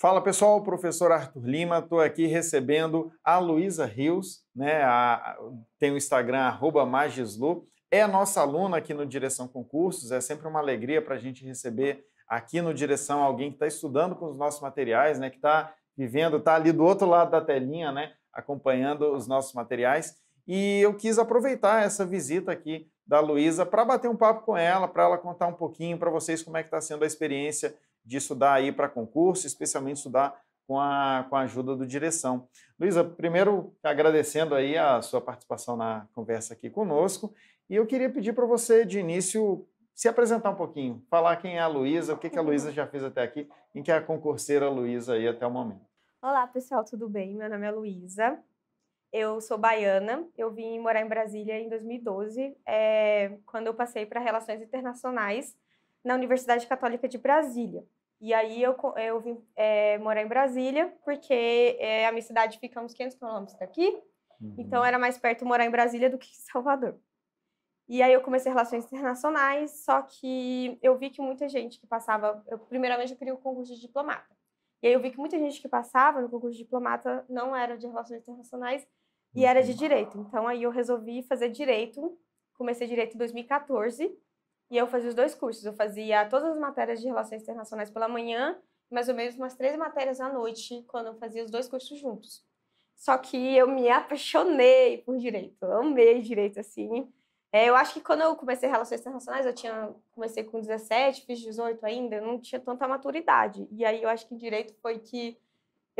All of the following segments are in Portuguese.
Fala pessoal, professor Arthur Lima, estou aqui recebendo a Luísa Rios, né? A, tem o Instagram Magislu, é nossa aluna aqui no Direção Concursos, é sempre uma alegria para a gente receber aqui no Direção alguém que está estudando com os nossos materiais, né? Que está vivendo, está ali do outro lado da telinha, né? Acompanhando os nossos materiais. E eu quis aproveitar essa visita aqui da Luísa para bater um papo com ela, para ela contar um pouquinho para vocês como é que está sendo a experiência de estudar aí para concurso, especialmente estudar com a, com a ajuda do Direção. Luísa, primeiro agradecendo aí a sua participação na conversa aqui conosco, e eu queria pedir para você, de início, se apresentar um pouquinho, falar quem é a Luísa, o que, que a Luísa já fez até aqui, em que é a concurseira Luísa aí até o momento. Olá, pessoal, tudo bem? Meu nome é Luísa, eu sou baiana, eu vim morar em Brasília em 2012, é, eh, quando eu passei para Relações Internacionais, na Universidade Católica de Brasília. E aí eu, eu vim é, morar em Brasília, porque é, a minha cidade fica uns 500 quilômetros daqui, uhum. então era mais perto morar em Brasília do que em Salvador. E aí eu comecei relações internacionais, só que eu vi que muita gente que passava, eu, primeiramente eu queria o concurso de diplomata. E aí eu vi que muita gente que passava no concurso de diplomata não era de relações internacionais e era de uhum. direito. Então aí eu resolvi fazer direito, comecei direito em 2014 e eu fazia os dois cursos. Eu fazia todas as matérias de relações internacionais pela manhã, mais ou menos umas três matérias à noite, quando eu fazia os dois cursos juntos. Só que eu me apaixonei por direito. Eu amei direito, assim. É, eu acho que quando eu comecei relações internacionais, eu tinha comecei com 17, fiz 18 ainda, eu não tinha tanta maturidade. E aí eu acho que direito foi que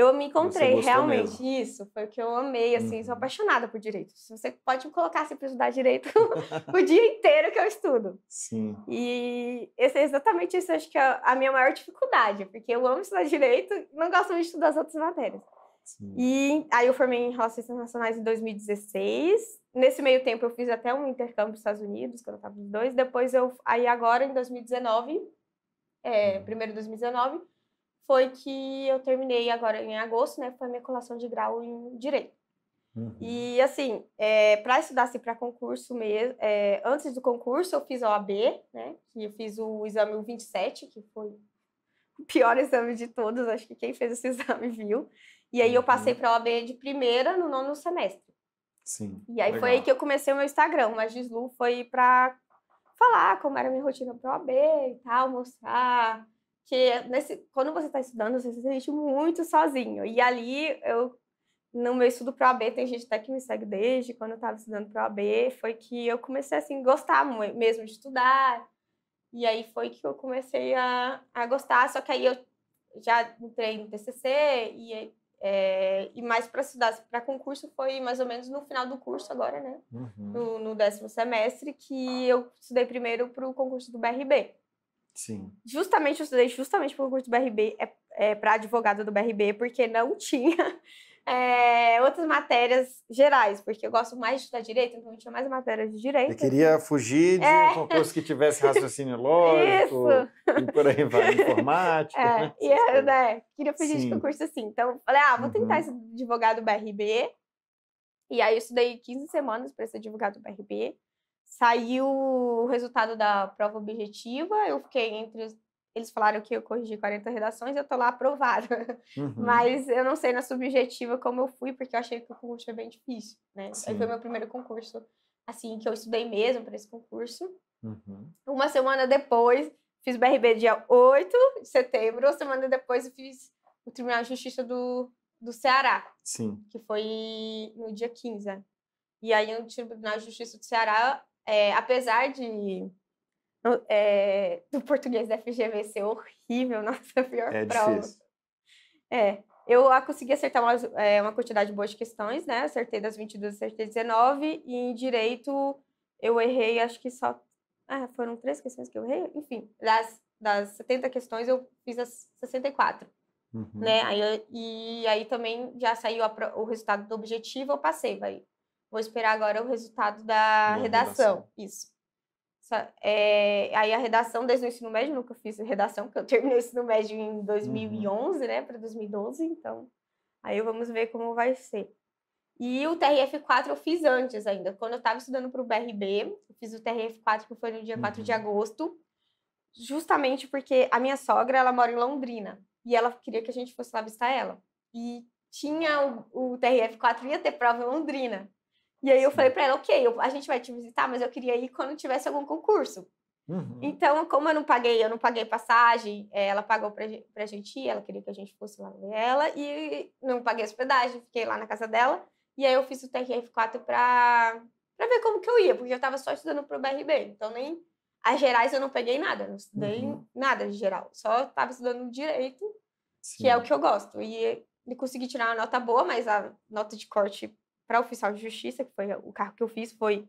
eu me encontrei realmente mesmo. isso. Foi o que eu amei, assim, uhum. sou apaixonada por direito. Se você pode me colocar assim para estudar direito o dia inteiro que eu estudo. Sim. E esse é exatamente isso, acho que é a minha maior dificuldade, porque eu amo estudar direito e não gosto muito de estudar as outras matérias. Sim. E aí eu formei em Relações Internacionais em 2016. Nesse meio tempo eu fiz até um intercâmbio nos Estados Unidos, quando eu estava em dois. Depois eu, aí agora em 2019, é, uhum. primeiro 2019 foi que eu terminei agora em agosto, né? Foi minha colação de grau em direito. Uhum. E assim, é, para estudar assim, para concurso mesmo, é, antes do concurso eu fiz a OAB, né? E eu fiz o exame 27, que foi o pior exame de todos, acho que quem fez esse exame viu. E aí eu passei uhum. para a OAB de primeira no nono semestre. Sim. E aí legal. foi aí que eu comecei o meu Instagram, mas Gislu foi para falar como era a minha rotina para OAB e tal, mostrar que nesse, quando você está estudando, você se sente muito sozinho. E ali, eu, no meu estudo para o AB, tem gente até que me segue desde quando eu estava estudando para o AB, foi que eu comecei assim, gostar muito, mesmo de estudar. E aí foi que eu comecei a, a gostar, só que aí eu já entrei no TCC e, é, e mais para estudar para concurso foi mais ou menos no final do curso agora, né? Uhum. No, no décimo semestre, que eu estudei primeiro para o concurso do BRB. Sim. Justamente, eu estudei justamente para o curso do BRB, é, é para advogado do BRB, porque não tinha é, outras matérias gerais, porque eu gosto mais de estudar direito, então eu tinha mais matérias de direito. Eu queria assim. fugir de é. um concurso que tivesse raciocínio lógico, e por aí vai, informática. É, né? E eu, né, queria fugir Sim. de concurso assim. Então, falei, ah, vou tentar uhum. esse advogado do BRB. E aí eu estudei 15 semanas para ser advogado do BRB. Saiu o resultado da prova objetiva, eu fiquei entre os... Eles falaram que eu corrigi 40 redações, eu tô lá aprovada. Uhum. Mas eu não sei na subjetiva como eu fui, porque eu achei que o concurso foi é bem difícil, né? Aí foi meu primeiro concurso, assim, que eu estudei mesmo para esse concurso. Uhum. Uma semana depois, fiz BRB dia 8 de setembro, uma semana depois eu fiz o Tribunal de Justiça do, do Ceará. Sim. Que foi no dia 15. E aí, no Tribunal de Justiça do Ceará, é, apesar de é, do português da FGV ser horrível, nossa é pior é prova. Difícil. É, eu ah, consegui acertar uma, é, uma, quantidade boa de questões, né? Acertei das 22, acertei 19, e em direito eu errei, acho que só. Ah, foram três questões que eu errei? Enfim, das, das 70 questões eu fiz as 64. Uhum. Né? Aí, e aí também já saiu a, o resultado do objetivo, eu passei. Vai. Vou esperar agora o resultado da redação. redação. Isso. É, aí a redação desde o ensino médio, nunca fiz redação, porque eu terminei o ensino médio em 2011, uhum. né, para 2012, então aí vamos ver como vai ser. E o TRF4 eu fiz antes ainda, quando eu estava estudando para o BRB, eu fiz o TRF4 que foi no dia 4 de uhum. agosto, justamente porque a minha sogra, ela mora em Londrina, e ela queria que a gente fosse lá visitar ela. E tinha o, o TRF4, ia ter prova em Londrina, e aí eu falei para ela, ok, eu, a gente vai te visitar, mas eu queria ir quando tivesse algum concurso. Uhum. Então, como eu não paguei, eu não paguei passagem, eh, ela pagou pra, pra gente ir, ela queria que a gente fosse lá ver ela, e não paguei hospedagem, fiquei lá na casa dela. E aí eu fiz o TRF4 pra, pra ver como que eu ia, porque eu tava só estudando pro BRB, então nem... As gerais eu não peguei nada, não estudei uhum. nada de geral, só tava estudando direito, Sim. que é o que eu gosto. E, e consegui tirar uma nota boa, mas a nota de corte para oficial de justiça, que foi o carro que eu fiz, foi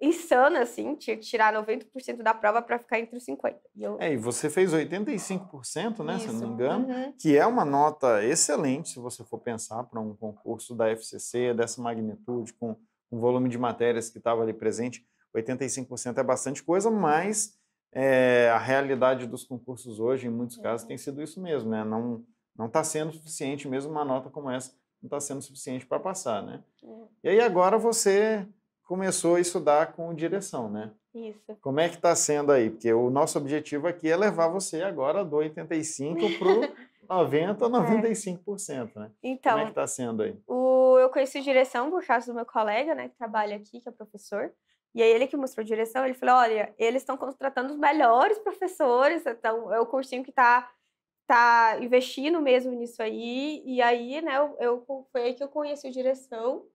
insana, assim, tinha que tirar 90% da prova para ficar entre os 50%. E eu... É, e você fez 85%, né, Isso. se não me engano, uhum. que é uma nota excelente, se você for pensar para um concurso da FCC dessa magnitude, com o volume de matérias que estava ali presente, 85% é bastante coisa, mas é, a realidade dos concursos hoje, em muitos é. casos, tem sido isso mesmo, né? Não não está sendo suficiente mesmo uma nota como essa não está sendo suficiente para passar, né? É. E aí agora você começou a estudar com direção, né? Isso. Como é que está sendo aí? Porque o nosso objetivo aqui é levar você agora do 85 para o 90, 95%, né? Então, Como é que está sendo aí? O, eu conheci direção por causa do meu colega, né, que trabalha aqui, que é professor. E aí ele que mostrou direção, ele falou, olha, eles estão contratando os melhores professores, então é o cursinho que está tá investindo mesmo nisso aí. E aí, né, eu, eu foi aí que eu conheci o direção.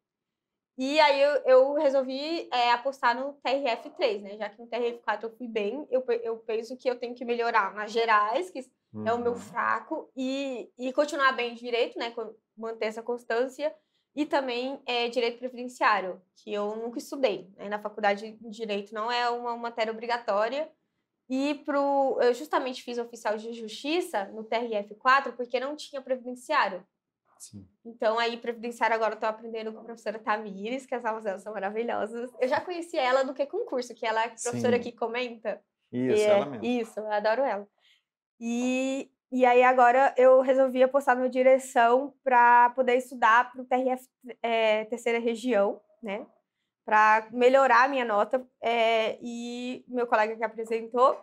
E aí eu, eu resolvi é, apostar no TRF3, né? Já que no TRF4 eu fui bem, eu, eu penso que eu tenho que melhorar nas gerais, que uhum. é o meu uhum. fraco, e, e continuar bem direito, né? Manter essa constância. E também é, direito previdenciário, que eu nunca estudei. Né? Na faculdade de direito não é uma matéria obrigatória. E pro, eu justamente fiz oficial de justiça no TRF4 porque não tinha previdenciário. Sim. Então, aí, previdenciário agora eu tô aprendendo com a professora Tamires, que as aulas dela são maravilhosas. Eu já conheci ela do que concurso, que ela é professora Sim. que comenta. Isso, é, mesmo. Isso, eu adoro ela. E, e aí, agora eu resolvi apostar no direção para poder estudar para o TRF é, Terceira Região, né? para melhorar a minha nota. É, e meu colega que apresentou.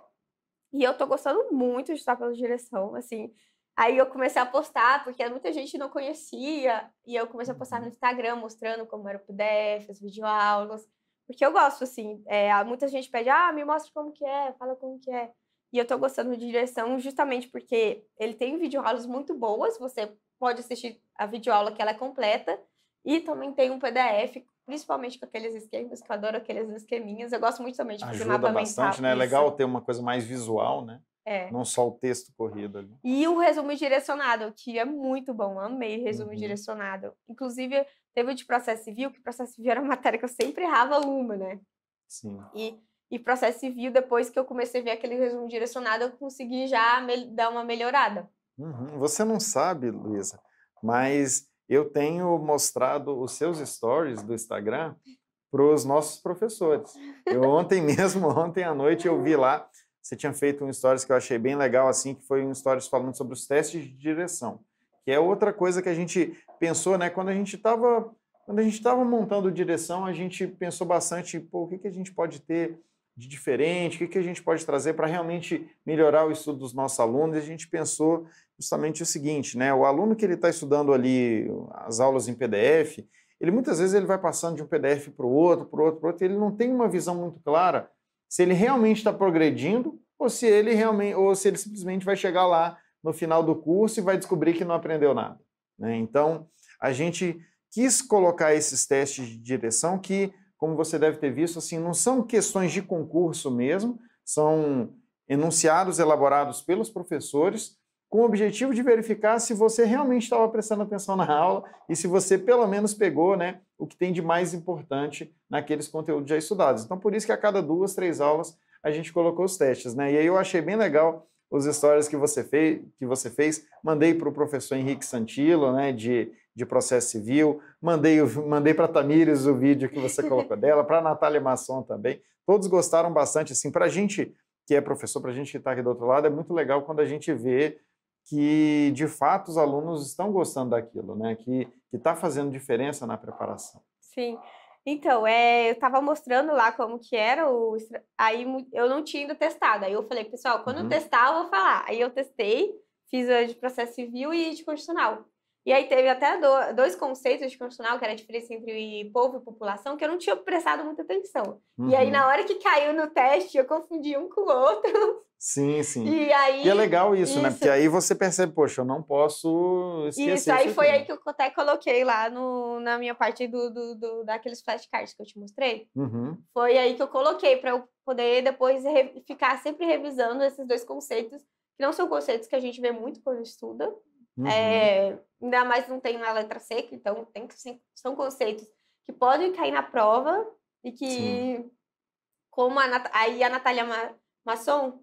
E eu tô gostando muito de estar pela direção, assim. Aí eu comecei a postar, porque muita gente não conhecia, e eu comecei a postar no Instagram, mostrando como era o PDF, as videoaulas, porque eu gosto, assim, é, muita gente pede, ah, me mostra como que é, fala como que é. E eu tô gostando de direção justamente porque ele tem videoaulas muito boas, você pode assistir a videoaula que ela é completa, e também tem um PDF principalmente com aqueles esquemas, que eu adoro aqueles esqueminhas. Eu gosto muito também de fazer Ajuda mapa bastante, né? É legal ter uma coisa mais visual, né? É. Não só o texto corrido ali. E o resumo direcionado, que é muito bom. Amei resumo uhum. direcionado. Inclusive, teve o de processo civil, que processo civil era uma matéria que eu sempre errava uma, né? Sim. E, e processo civil, depois que eu comecei a ver aquele resumo direcionado, eu consegui já dar uma melhorada. Uhum. Você não sabe, Luísa, mas eu tenho mostrado os seus stories do Instagram para os nossos professores. Eu ontem mesmo, ontem à noite, eu vi lá, você tinha feito um stories que eu achei bem legal, assim, que foi um stories falando sobre os testes de direção, que é outra coisa que a gente pensou, né, quando a gente estava quando a gente estava montando direção, a gente pensou bastante, pô, o que, que a gente pode ter de diferente, o que, que a gente pode trazer para realmente melhorar o estudo dos nossos alunos. E a gente pensou justamente o seguinte, né? O aluno que ele está estudando ali as aulas em PDF, ele muitas vezes ele vai passando de um PDF para o outro, para o outro, para o outro, e ele não tem uma visão muito clara se ele realmente está progredindo ou se ele realmente ou se ele simplesmente vai chegar lá no final do curso e vai descobrir que não aprendeu nada. Né? Então a gente quis colocar esses testes de direção que como você deve ter visto, assim, não são questões de concurso mesmo, são enunciados elaborados pelos professores com o objetivo de verificar se você realmente estava prestando atenção na aula e se você pelo menos pegou né, o que tem de mais importante naqueles conteúdos já estudados. Então, por isso que a cada duas, três aulas a gente colocou os testes. Né? E aí eu achei bem legal os stories que você fez, que você fez mandei para o professor Henrique Santilo, né, de, de processo civil, mandei, mandei para Tamires o vídeo que você colocou dela, para a Natália Masson também. Todos gostaram bastante, assim, para a gente que é professor, para a gente que está aqui do outro lado, é muito legal quando a gente vê que, de fato, os alunos estão gostando daquilo, né, que está fazendo diferença na preparação. Sim, então, é, eu estava mostrando lá como que era o. Aí eu não tinha ainda testado. Aí eu falei, pessoal, quando uhum. eu testar, eu vou falar. Aí eu testei, fiz a de processo civil e de condicional. E aí teve até dois conceitos de constitucional, que era a diferença entre povo e população, que eu não tinha prestado muita atenção. Uhum. E aí, uhum. na hora que caiu no teste, eu confundi um com o outro. Sim, sim. E, aí, e é legal isso, isso, né? Porque aí você percebe, poxa, eu não posso esquecer. Isso, aí foi aqui. aí que eu até coloquei lá no, na minha parte do, do, do daqueles flashcards que eu te mostrei. Uhum. Foi aí que eu coloquei, para eu poder depois ficar sempre revisando esses dois conceitos, que não são conceitos que a gente vê muito quando estuda, Uhum. É, ainda mais não tem uma letra seca, então tem que, são conceitos que podem cair na prova e que, Sim. como a, Nat, aí a Natália Masson,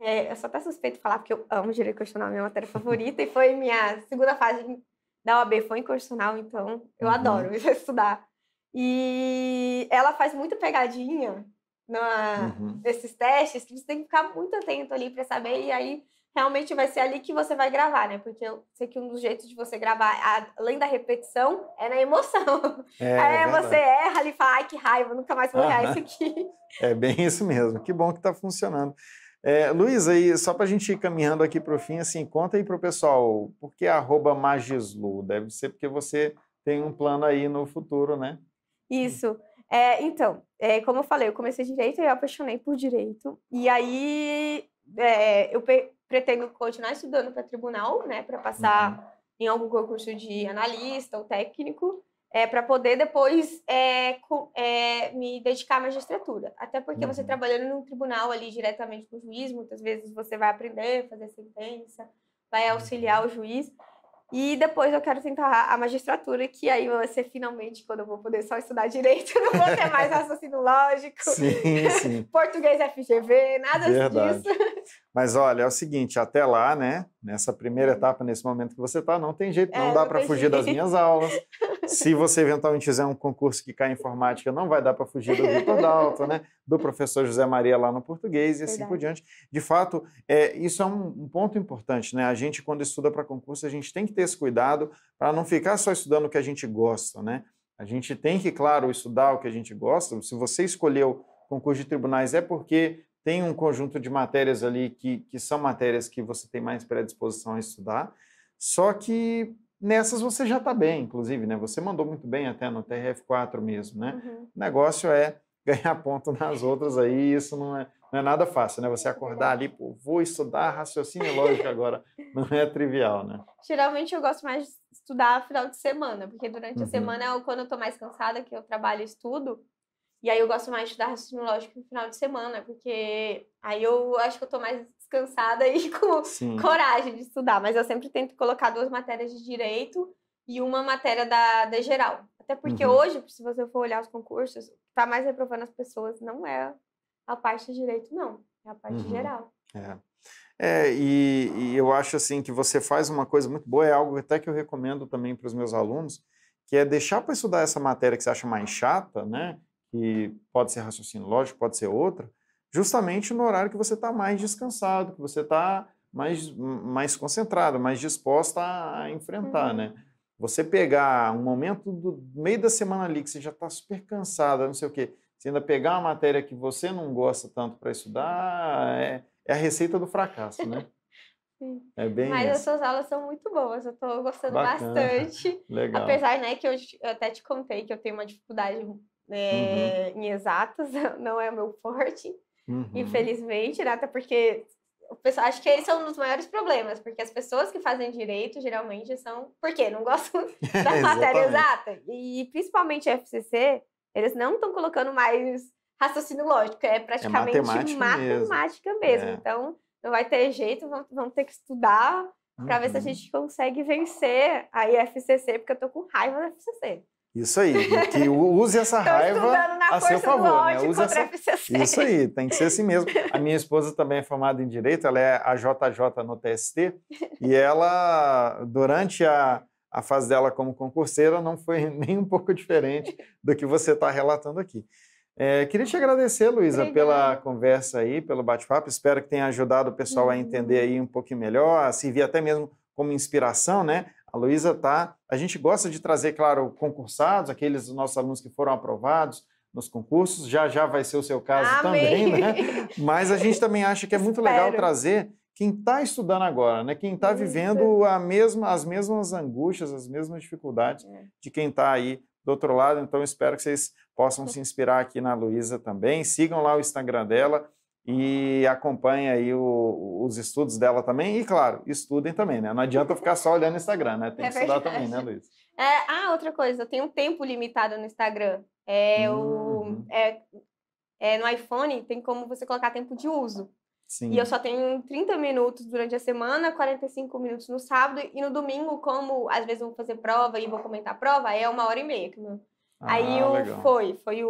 é, eu sou até suspeito de falar, porque eu amo direito constitucional, minha matéria favorita, e foi minha segunda fase da OAB, foi em constitucional, então eu uhum. adoro estudar. E ela faz muita pegadinha na, uhum. nesses testes, que você tem que ficar muito atento ali para saber, e aí realmente vai ser ali que você vai gravar, né? Porque eu sei que um dos jeitos de você gravar, além da repetição, é na emoção. É, é, é você erra ali e fala, ai, que raiva, nunca mais vou errar isso aqui. É bem isso mesmo. Que bom que está funcionando. É, aí, só para a gente ir caminhando aqui para o fim, assim, conta aí para o pessoal, por que arroba Magislu? Deve ser porque você tem um plano aí no futuro, né? Isso. É, então, é, como eu falei, eu comecei direito e eu apaixonei por direito. E aí é, eu pretendo continuar estudando para tribunal, né, para passar uhum. em algum concurso de analista ou técnico, é, para poder depois é, com, é, me dedicar à magistratura. Até porque uhum. você trabalhando num tribunal ali diretamente com o juiz, muitas vezes você vai aprender, fazer sentença, vai uhum. auxiliar o juiz. E depois eu quero tentar a magistratura, que aí vai ser finalmente quando eu vou poder só estudar direito, eu não vou ter mais raciocínio lógico, sim, sim. português FGV, nada Verdade. disso. Mas olha, é o seguinte, até lá, né? nessa primeira uhum. etapa, nesse momento que você está, não tem jeito, não é, dá para fugir das minhas aulas. Se você eventualmente fizer um concurso que cai em informática, não vai dar para fugir do Vitor Dalto, né? do professor José Maria lá no português e Verdade. assim por diante. De fato, é, isso é um, um, ponto importante. Né? A gente, quando estuda para concurso, a gente tem que ter esse cuidado para não ficar só estudando o que a gente gosta. Né? A gente tem que, claro, estudar o que a gente gosta. Se você escolheu concurso de tribunais, é porque tem um conjunto de matérias ali que, que são matérias que você tem mais predisposição a estudar, só que nessas você já está bem, inclusive, né? Você mandou muito bem até no TRF4 mesmo, né? Uhum. O negócio é ganhar ponto nas outras aí, isso não é, não é nada fácil, né? Você é acordar ali, pô, vou estudar raciocínio lógico agora, não é trivial, né? Geralmente eu gosto mais de estudar final de semana, porque durante uhum. a semana, é quando eu estou mais cansada, que eu trabalho e estudo, e aí eu gosto mais de estudar raciocínio lógico no final de semana, porque aí eu acho que eu tô mais descansada e com Sim. coragem de estudar. Mas eu sempre tento colocar duas matérias de direito e uma matéria da, da geral. Até porque uhum. hoje, se você for olhar os concursos, tá mais reprovando as pessoas não é a parte de direito, não. É a parte uhum. geral. É. É, e, e, eu acho assim que você faz uma coisa muito boa, é algo até que eu recomendo também para os meus alunos, que é deixar para estudar essa matéria que você acha mais chata, né? que pode ser raciocínio lógico, pode ser outra, justamente no horário que você está mais descansado, que você está mais, mais concentrado, mais disposta a enfrentar, né? uhum. né? Você pegar um momento do meio da semana ali que você já está super cansada, não sei o quê, você ainda pegar uma matéria que você não gosta tanto para estudar, é, é, a receita do fracasso, né? Sim. É bem Mas as suas aulas são muito boas, eu estou gostando Bacana. bastante. Legal. Apesar, né, que eu, eu até te contei que eu tenho uma dificuldade uhum. Eh, em exatas, não é o meu forte, uhum. infelizmente, né? até porque o pessoal, acho que esse é um dos maiores problemas, porque as pessoas que fazem direito geralmente são. Por quê? Não gostam da matéria exata. E principalmente a FCC, eles não estão colocando mais raciocínio lógico, é, é praticamente é matemática mesmo. mesmo. É. Então, não vai ter jeito, vão, ter que estudar para uhum. ver se a uhum. gente consegue vencer a IFCC, porque eu tô com raiva da FCC. Isso aí, que use essa raiva a seu favor, né? Use essa... Isso aí, tem que ser assim mesmo. A minha esposa também é formada em direito, ela é a JJ no TST, e ela, durante a, a fase dela como concurseira, não foi nem um pouco diferente do que você está relatando aqui. É, queria te agradecer, Luísa, pela conversa aí, pelo bate-papo. Espero que tenha ajudado o pessoal a entender uhum. aí um pouquinho melhor, a servir até mesmo como inspiração, né? A Luísa tá. A gente gosta de trazer, claro, concursados, aqueles nossos alunos que foram aprovados nos concursos. Já já vai ser o seu caso Amém. também, né? Mas a gente também acha que é muito Espero. legal trazer quem está estudando agora, né? Quem está vivendo a mesma, as mesmas angústias, as mesmas dificuldades é. de quem está aí do outro lado. Então, espero que vocês possam se inspirar aqui na Luísa também. Sigam lá o Instagram dela, e acompanhem aí o, os estudos dela também. E, claro, estudem também, né? Não adianta ficar só olhando o Instagram, né? Tem é que estudar verdade. também, né, Luiz? É, ah, outra coisa, tem um tempo limitado no Instagram. É uhum. o. É, é, no iPhone tem como você colocar tempo de uso. Sim. E eu só tenho 30 minutos durante a semana, 45 minutos no sábado, e no domingo, como às vezes eu vou fazer prova e vou comentar a prova, é uma hora e meia que meu, ah, aí o, foi, foi o,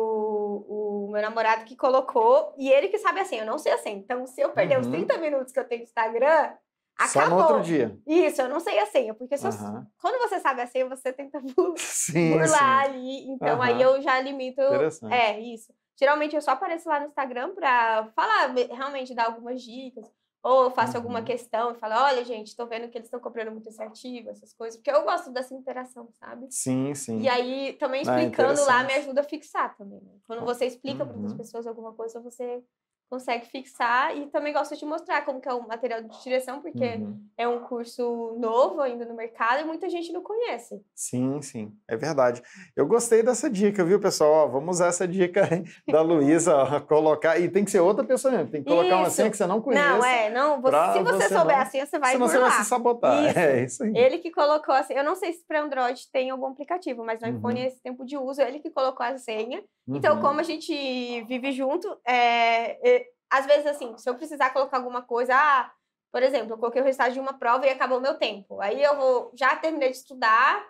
o, meu namorado que colocou, e ele que sabe assim, eu não sei assim. Então, se eu perder uhum. os 30 minutos que eu tenho no Instagram, acabou. Só no outro dia. Isso, eu não sei a assim, senha, é porque uhum. eu, quando você sabe a assim, senha, você tenta pular ali. Então uhum. aí eu já limito. É, isso. Geralmente eu só apareço lá no Instagram para falar, realmente dar algumas dicas, ou eu faço uhum. alguma questão e falo, olha, gente, tô vendo que eles estão comprando muito esse artigo, essas coisas, porque eu gosto dessa interação, sabe? Sim, sim. E aí, também ah, explicando lá me ajuda a fixar também. Né? Quando você explica uhum. para outras pessoas alguma coisa, você consegue fixar e também gosto de mostrar como que é o material de direção, porque uhum. é um curso novo ainda no mercado e muita gente não conhece. Sim, sim, é verdade. Eu gostei dessa dica, viu, pessoal? Ó, vamos usar essa dica da Luísa, colocar, e tem que ser outra pessoa mesmo, tem que colocar isso. uma assim senha que você não conhece. Não, é, não, você, se você, você souber não, a senha, você vai Senão você vai se sabotar, é isso. é isso aí. Ele que colocou assim, eu não sei se para Android tem algum aplicativo, mas no uhum. iPhone é esse tempo de uso, ele que colocou a senha. Então, uhum. Então, como a gente vive junto, é, às vezes, assim, se eu precisar colocar alguma coisa, ah, por exemplo, eu coloquei o resultado de uma prova e acabou meu tempo. Aí eu vou, já terminei de estudar,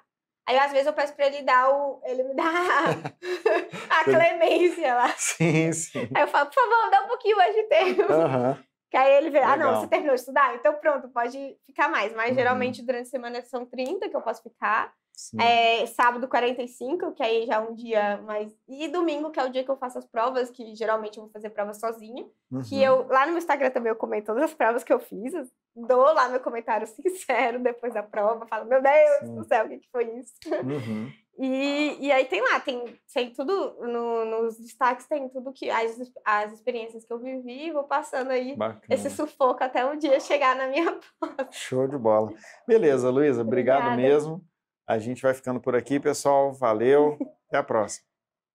aí às vezes eu peço para ele dar o. Ele me dá a, clemência lá. Sim, sim. Aí eu falo, por favor, dá um pouquinho mais de tempo. Uhum. Que aí ele vê, ah, não, você terminou de estudar? Então pronto, pode ficar mais. Mas uhum. geralmente durante a semana são 30 que eu posso ficar. É, sábado 45, que aí já é um dia mais. E domingo, que é o dia que eu faço as provas, que geralmente eu vou fazer prova sozinha. Uhum. Que eu, lá no meu Instagram também, eu comento todas as provas que eu fiz. Dou lá meu comentário sincero depois da prova. Falo, meu Deus Sim. do céu, o que, que foi isso? Uhum. E, e aí tem lá, tem, tem tudo, no, nos destaques tem tudo que, as, as experiências que eu vivi, vou passando aí Bacana. esse sufoco até um dia chegar na minha prova. Show de bola. Beleza, Luísa, obrigado mesmo. A gente vai ficando por aqui, pessoal. Valeu. Até a próxima.